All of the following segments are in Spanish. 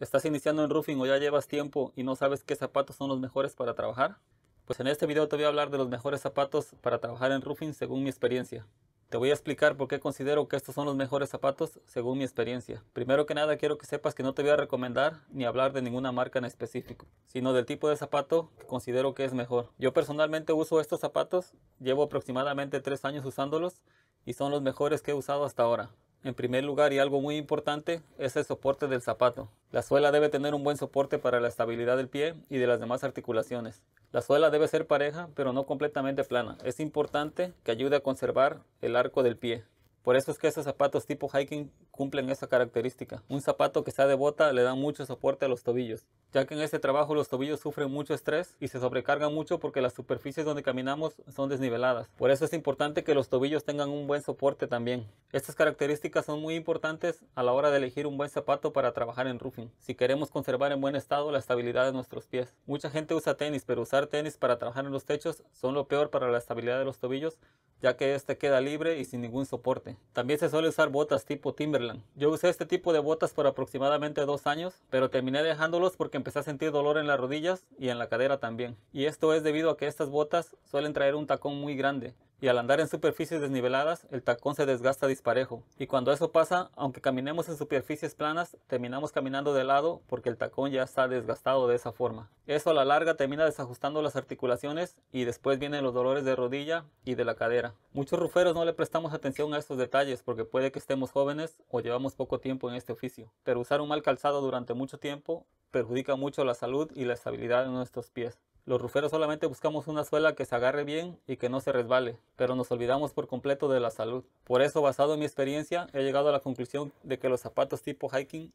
¿Estás iniciando en roofing o ya llevas tiempo y no sabes qué zapatos son los mejores para trabajar? Pues en este video te voy a hablar de los mejores zapatos para trabajar en roofing según mi experiencia. Te voy a explicar por qué considero que estos son los mejores zapatos según mi experiencia. Primero que nada quiero que sepas que no te voy a recomendar ni hablar de ninguna marca en específico, sino del tipo de zapato que considero que es mejor. Yo personalmente uso estos zapatos, llevo aproximadamente 3 años usándolos y son los mejores que he usado hasta ahora. En primer lugar y algo muy importante es el soporte del zapato. La suela debe tener un buen soporte para la estabilidad del pie y de las demás articulaciones. La suela debe ser pareja pero no completamente plana. Es importante que ayude a conservar el arco del pie. Por eso es que esos zapatos tipo hiking cumplen esa característica. Un zapato que sea de bota le da mucho soporte a los tobillos, ya que en este trabajo los tobillos sufren mucho estrés y se sobrecargan mucho porque las superficies donde caminamos son desniveladas. Por eso es importante que los tobillos tengan un buen soporte también. Estas características son muy importantes a la hora de elegir un buen zapato para trabajar en roofing, si queremos conservar en buen estado la estabilidad de nuestros pies. Mucha gente usa tenis, pero usar tenis para trabajar en los techos son lo peor para la estabilidad de los tobillos, ya que este queda libre y sin ningún soporte. También se suele usar botas tipo Timberland yo usé este tipo de botas por aproximadamente dos años, pero terminé dejándolos porque empecé a sentir dolor en las rodillas y en la cadera también. Y esto es debido a que estas botas suelen traer un tacón muy grande, y al andar en superficies desniveladas el tacón se desgasta disparejo y cuando eso pasa, aunque caminemos en superficies planas, terminamos caminando de lado porque el tacón ya está desgastado de esa forma. Eso a la larga termina desajustando las articulaciones y después vienen los dolores de rodilla y de la cadera. Muchos ruferos no le prestamos atención a estos detalles porque puede que estemos jóvenes o llevamos poco tiempo en este oficio, pero usar un mal calzado durante mucho tiempo perjudica mucho la salud y la estabilidad de nuestros pies. Los ruferos solamente buscamos una suela que se agarre bien y que no se resbale, pero nos olvidamos por completo de la salud. Por eso, basado en mi experiencia, he llegado a la conclusión de que los zapatos tipo hiking,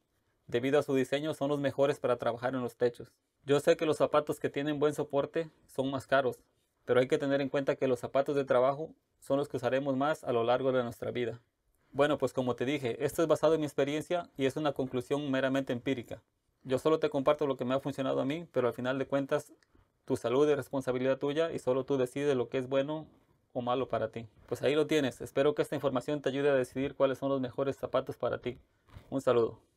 debido a su diseño, son los mejores para trabajar en los techos. Yo sé que los zapatos que tienen buen soporte son más caros, pero hay que tener en cuenta que los zapatos de trabajo son los que usaremos más a lo largo de nuestra vida. Bueno, pues como te dije, esto es basado en mi experiencia y es una conclusión meramente empírica. Yo solo te comparto lo que me ha funcionado a mí, pero al final de cuentas tu salud es responsabilidad tuya y solo tú decides lo que es bueno o malo para ti. Pues ahí lo tienes. Espero que esta información te ayude a decidir cuáles son los mejores zapatos para ti. Un saludo.